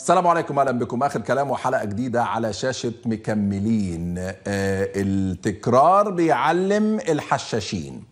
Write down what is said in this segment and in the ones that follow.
السلام عليكم اهلا بكم اخر كلام وحلقه جديده على شاشه مكملين آه، التكرار بيعلم الحشاشين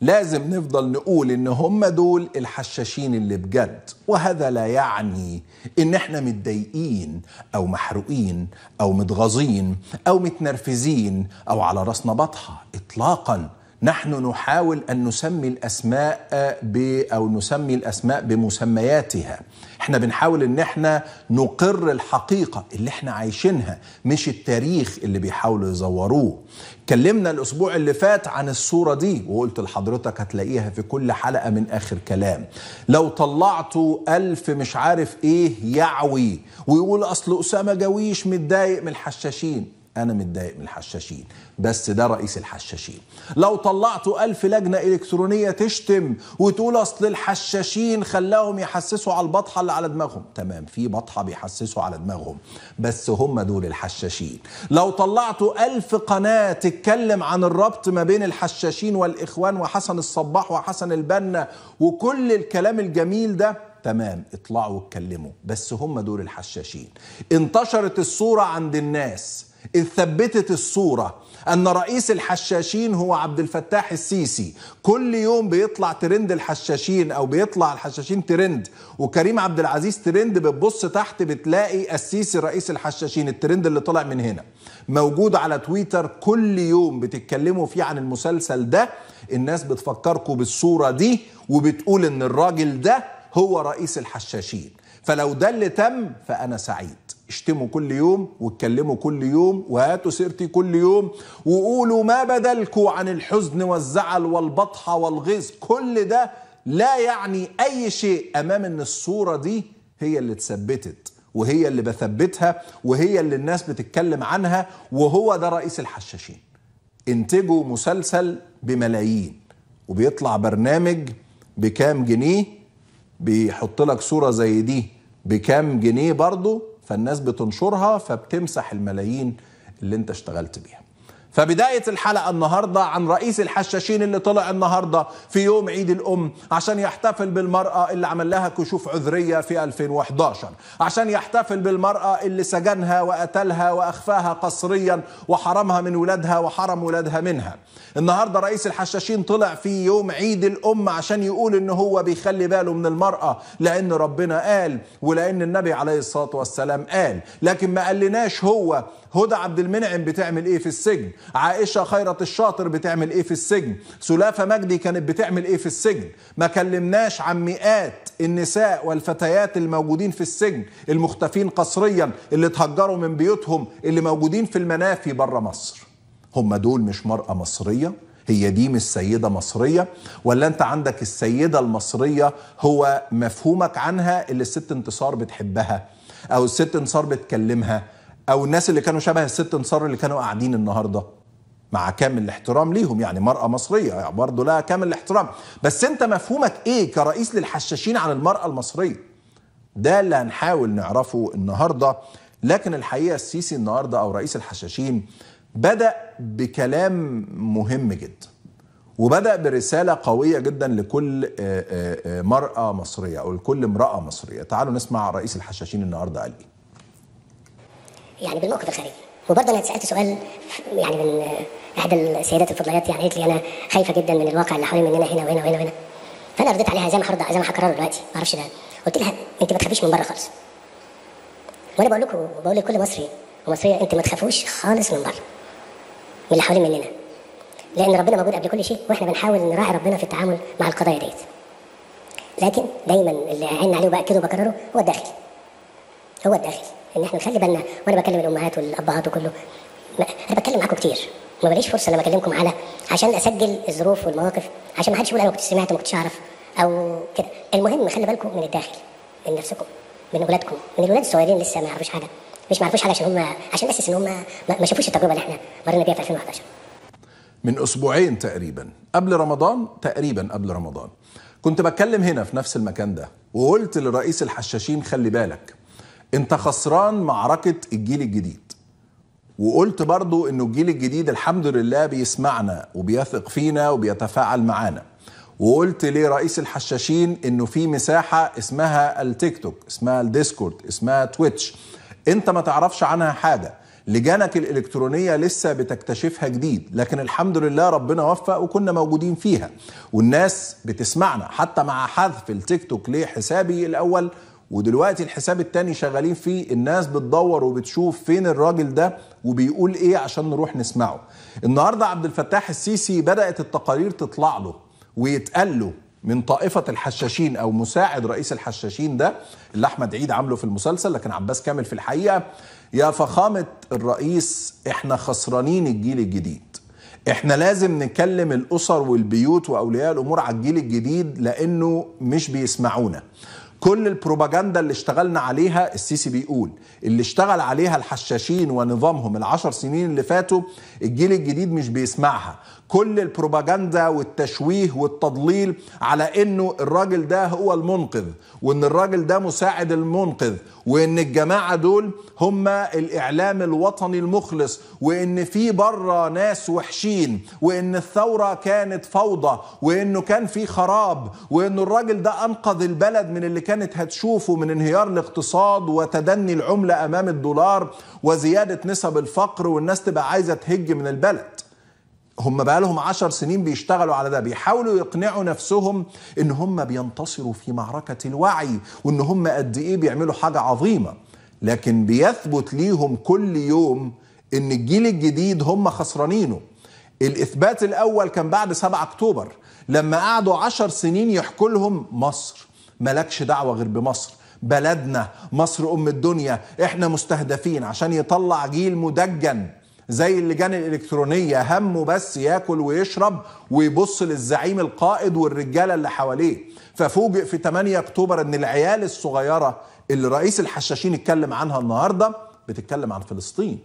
لازم نفضل نقول ان هم دول الحشاشين اللي بجد وهذا لا يعني ان احنا متضايقين او محروقين او متغاظين او متنرفزين او على راسنا بطحه اطلاقا نحن نحاول ان نسمي الاسماء ب او نسمي الاسماء بمسمياتها احنا بنحاول ان احنا نقر الحقيقه اللي احنا عايشينها مش التاريخ اللي بيحاولوا يزوروه كلمنا الاسبوع اللي فات عن الصوره دي وقلت لحضرتك هتلاقيها في كل حلقه من اخر كلام لو طلعتوا الف مش عارف ايه يعوي ويقول اصل اسامه جويش متضايق من الحشاشين انا متضايق من الحشاشين بس ده رئيس الحشاشين لو طلعتوا ألف لجنة إلكترونية تشتم وتقول أصل الحشاشين خلاهم يحسسوا على البطحة اللي على دماغهم تمام في بطحة بيحسسوا على دماغهم بس هم دول الحشاشين لو طلعتوا ألف قناة تتكلم عن الربط ما بين الحشاشين والإخوان وحسن الصباح وحسن البنا وكل الكلام الجميل ده تمام اطلعوا واتكلموا بس هم دول الحشاشين انتشرت الصورة عند الناس اتثبتت الصورة أن رئيس الحشاشين هو عبد الفتاح السيسي كل يوم بيطلع ترند الحشاشين أو بيطلع الحشاشين ترند وكريم عبد العزيز ترند بتبص تحت بتلاقي السيسي رئيس الحشاشين الترند اللي طلع من هنا موجود على تويتر كل يوم بتتكلموا فيه عن المسلسل ده الناس بتفكركم بالصورة دي وبتقول إن الراجل ده هو رئيس الحشاشين فلو ده اللي تم فأنا سعيد اشتموا كل يوم واتكلموا كل يوم وهاتوا سيرتي كل يوم وقولوا ما بدلكوا عن الحزن والزعل والبطحة والغيظ كل ده لا يعني أي شيء أمام أن الصورة دي هي اللي اتثبتت وهي اللي بثبتها وهي اللي الناس بتتكلم عنها وهو ده رئيس الحشاشين انتجوا مسلسل بملايين وبيطلع برنامج بكام جنيه بيحط لك صورة زي دي بكام جنيه برضو فالناس بتنشرها فبتمسح الملايين اللي انت اشتغلت بيها فبداية الحلقة النهاردة عن رئيس الحشاشين اللي طلع النهاردة في يوم عيد الأم عشان يحتفل بالمرأة اللي عمل لها كشوف عذرية في 2011 عشان يحتفل بالمرأة اللي سجنها وقتلها وأخفاها قسريا وحرمها من ولادها وحرم ولادها منها النهاردة رئيس الحشاشين طلع في يوم عيد الأم عشان يقول إن هو بيخلي باله من المرأة لأن ربنا قال ولأن النبي عليه الصلاة والسلام قال لكن ما قالناش هو هدى عبد المنعم بتعمل إيه في السجن عائشة خيرت الشاطر بتعمل ايه في السجن سلافة مجدي كانت بتعمل ايه في السجن ما كلمناش عن مئات النساء والفتيات الموجودين في السجن المختفين قسريا اللي اتهجروا من بيوتهم اللي موجودين في المنافي بره مصر هم دول مش مرأة مصرية هي دي مش سيدة مصرية ولا انت عندك السيدة المصرية هو مفهومك عنها اللي الست انتصار بتحبها او الست انتصار بتكلمها او الناس اللي كانوا شبه الست انتصار اللي كانوا قاعدين النهارده مع كامل الاحترام ليهم يعني مرأة مصرية يعني برضه لها كامل الاحترام بس انت مفهومك ايه كرئيس للحشاشين عن المرأة المصرية ده اللي هنحاول نعرفه النهاردة لكن الحقيقة السيسي النهاردة او رئيس الحشاشين بدأ بكلام مهم جدا وبدأ برسالة قوية جدا لكل آه، آه، آه، مرأة مصرية او لكل امرأة مصرية تعالوا نسمع رئيس الحشاشين النهاردة قال ايه يعني بالموقف الخارجي وبرضه انا اتسالت سؤال يعني من احدى السيدات الفضليات يعني قالت لي انا خايفه جدا من الواقع اللي حوالي مننا هنا وهنا وهنا وهنا فانا رديت عليها زي ما هرد زي ما هكرره دلوقتي ما اعرفش ده قلت لها انت ما تخافيش من بره خالص وانا بقول لكم وبقول لكل مصري ومصريه انت ما تخافوش خالص من بره من اللي حوالي مننا لان ربنا موجود قبل كل شيء واحنا بنحاول نراعي ربنا في التعامل مع القضايا ديت لكن دايما اللي عيننا عليه وبأكده وبكرره هو الداخل هو الداخل ان احنا نخلي بالنا وانا بكلم الامهات والابهات وكله انا بتكلم معاكم كتير ما بلاقيش فرصه لما اكلمكم على عشان اسجل الظروف والمواقف عشان ما حدش يقول انا ما كنتش سمعت ما كنتش اعرف او كده المهم خلي بالكم من الداخل من نفسكم من اولادكم من الولاد الصغيرين لسه ما يعرفوش حاجه مش ما يعرفوش حاجه عشان هم عشان بس ان هم ما شافوش التجربه اللي احنا مرينا بيها في 2011 من اسبوعين تقريبا قبل رمضان تقريبا قبل رمضان كنت بتكلم هنا في نفس المكان ده وقلت لرئيس الحشاشين خلي بالك انت خسران معركة الجيل الجديد وقلت برضو انه الجيل الجديد الحمد لله بيسمعنا وبيثق فينا وبيتفاعل معانا وقلت ليه رئيس الحشاشين انه في مساحة اسمها التيك توك اسمها الديسكورد اسمها تويتش انت ما تعرفش عنها حاجة لجانك الإلكترونية لسه بتكتشفها جديد لكن الحمد لله ربنا وفق وكنا موجودين فيها والناس بتسمعنا حتى مع حذف التيك توك لحسابي الأول ودلوقتي الحساب التاني شغالين فيه الناس بتدور وبتشوف فين الراجل ده وبيقول ايه عشان نروح نسمعه النهارده عبد الفتاح السيسي بدات التقارير تطلع له ويتقال له من طائفة الحشاشين أو مساعد رئيس الحشاشين ده اللي أحمد عيد عامله في المسلسل لكن عباس كامل في الحقيقة يا فخامة الرئيس إحنا خسرانين الجيل الجديد إحنا لازم نكلم الأسر والبيوت وأولياء الأمور على الجيل الجديد لأنه مش بيسمعونا كل البروباجندا اللي اشتغلنا عليها السيسي بيقول اللي اشتغل عليها الحشاشين ونظامهم العشر سنين اللي فاتوا الجيل الجديد مش بيسمعها كل البروباجندا والتشويه والتضليل على انه الراجل ده هو المنقذ وان الراجل ده مساعد المنقذ وان الجماعه دول هم الاعلام الوطني المخلص وان في بره ناس وحشين وان الثوره كانت فوضى وانه كان في خراب وانه الراجل ده انقذ البلد من اللي كانت هتشوفه من انهيار الاقتصاد وتدني العملة أمام الدولار وزيادة نسب الفقر والناس تبقى عايزة تهج من البلد هم بقالهم عشر سنين بيشتغلوا على ده بيحاولوا يقنعوا نفسهم ان هم بينتصروا في معركة الوعي وان هم قد ايه بيعملوا حاجة عظيمة لكن بيثبت ليهم كل يوم ان الجيل الجديد هم خسرانينه الإثبات الأول كان بعد 7 أكتوبر لما قعدوا عشر سنين يحكوا لهم مصر ملكش دعوة غير بمصر بلدنا مصر أم الدنيا إحنا مستهدفين عشان يطلع جيل مدجن زي اللجان الإلكترونية همه بس ياكل ويشرب ويبص للزعيم القائد والرجالة اللي حواليه ففوجئ في 8 أكتوبر أن العيال الصغيرة اللي رئيس الحشاشين اتكلم عنها النهاردة بتتكلم عن فلسطين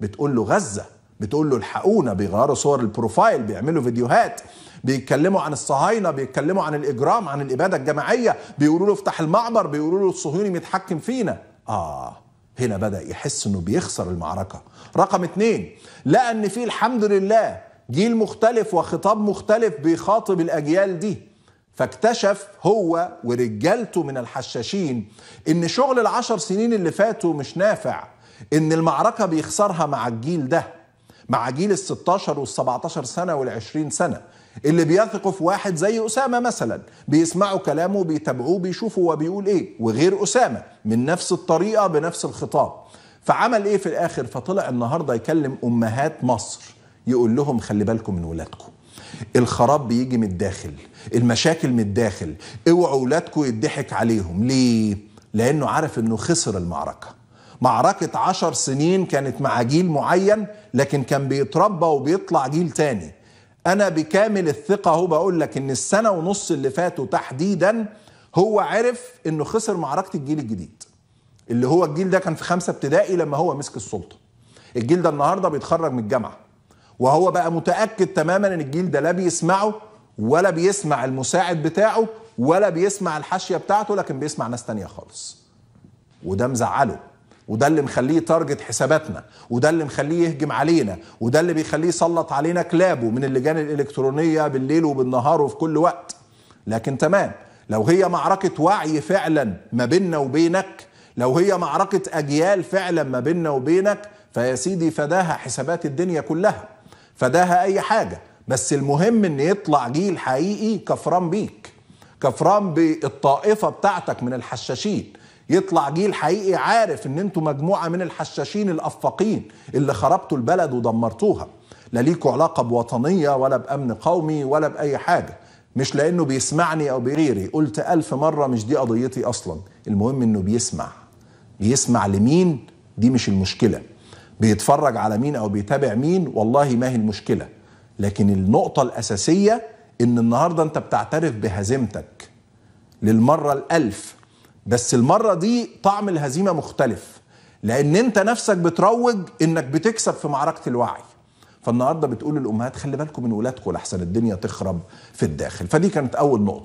بتقول له غزة بتقول له الحقونا بيغيروا صور البروفايل بيعملوا فيديوهات بيتكلموا عن الصهاينه بيتكلموا عن الاجرام عن الاباده الجماعيه بيقولوا له افتح المعبر بيقولوا له الصهيوني متحكم فينا اه هنا بدا يحس انه بيخسر المعركه رقم اتنين لقى ان في الحمد لله جيل مختلف وخطاب مختلف بيخاطب الاجيال دي فاكتشف هو ورجالته من الحشاشين ان شغل العشر سنين اللي فاتوا مش نافع ان المعركة بيخسرها مع الجيل ده مع جيل ال 16 وال 17 سنه وال 20 سنه اللي بيثقوا في واحد زي اسامه مثلا بيسمعوا كلامه بيتابعوه بيشوفوا هو بيقول ايه وغير اسامه من نفس الطريقه بنفس الخطاب فعمل ايه في الاخر فطلع النهارده يكلم امهات مصر يقول لهم خلي بالكم من ولادكم الخراب بيجي من الداخل المشاكل من الداخل اوعوا ولادكم يضحك عليهم ليه لانه عارف انه خسر المعركه معركة عشر سنين كانت مع جيل معين لكن كان بيتربى وبيطلع جيل تاني أنا بكامل الثقة هو بقول لك إن السنة ونص اللي فاتوا تحديدا هو عرف إنه خسر معركة الجيل الجديد اللي هو الجيل ده كان في خمسة ابتدائي لما هو مسك السلطة الجيل ده النهاردة بيتخرج من الجامعة وهو بقى متأكد تماما إن الجيل ده لا بيسمعه ولا بيسمع المساعد بتاعه ولا بيسمع الحاشية بتاعته لكن بيسمع ناس تانية خالص وده مزعله وده اللي مخليه تارجت حساباتنا وده اللي مخليه يهجم علينا وده اللي بيخليه يسلط علينا كلابه من اللجان الالكترونيه بالليل وبالنهار وفي كل وقت لكن تمام لو هي معركه وعي فعلا ما بيننا وبينك لو هي معركه اجيال فعلا ما بيننا وبينك فيا سيدي فداها حسابات الدنيا كلها فداها اي حاجه بس المهم ان يطلع جيل حقيقي كفران بيك كفران بالطائفه بتاعتك من الحشاشين يطلع جيل حقيقي عارف ان انتوا مجموعه من الحشاشين الافاقين اللي خربتوا البلد ودمرتوها لا ليكوا علاقه بوطنيه ولا بامن قومي ولا باي حاجه مش لانه بيسمعني او بغيري قلت الف مره مش دي قضيتي اصلا المهم انه بيسمع بيسمع لمين دي مش المشكله بيتفرج على مين او بيتابع مين والله ما هي المشكله لكن النقطه الاساسيه ان النهارده انت بتعترف بهزيمتك للمره الالف بس المرة دي طعم الهزيمة مختلف لأن أنت نفسك بتروج إنك بتكسب في معركة الوعي فالنهارده بتقول للامهات خلي بالكم من ولادكم لحسن الدنيا تخرب في الداخل فدي كانت اول نقطه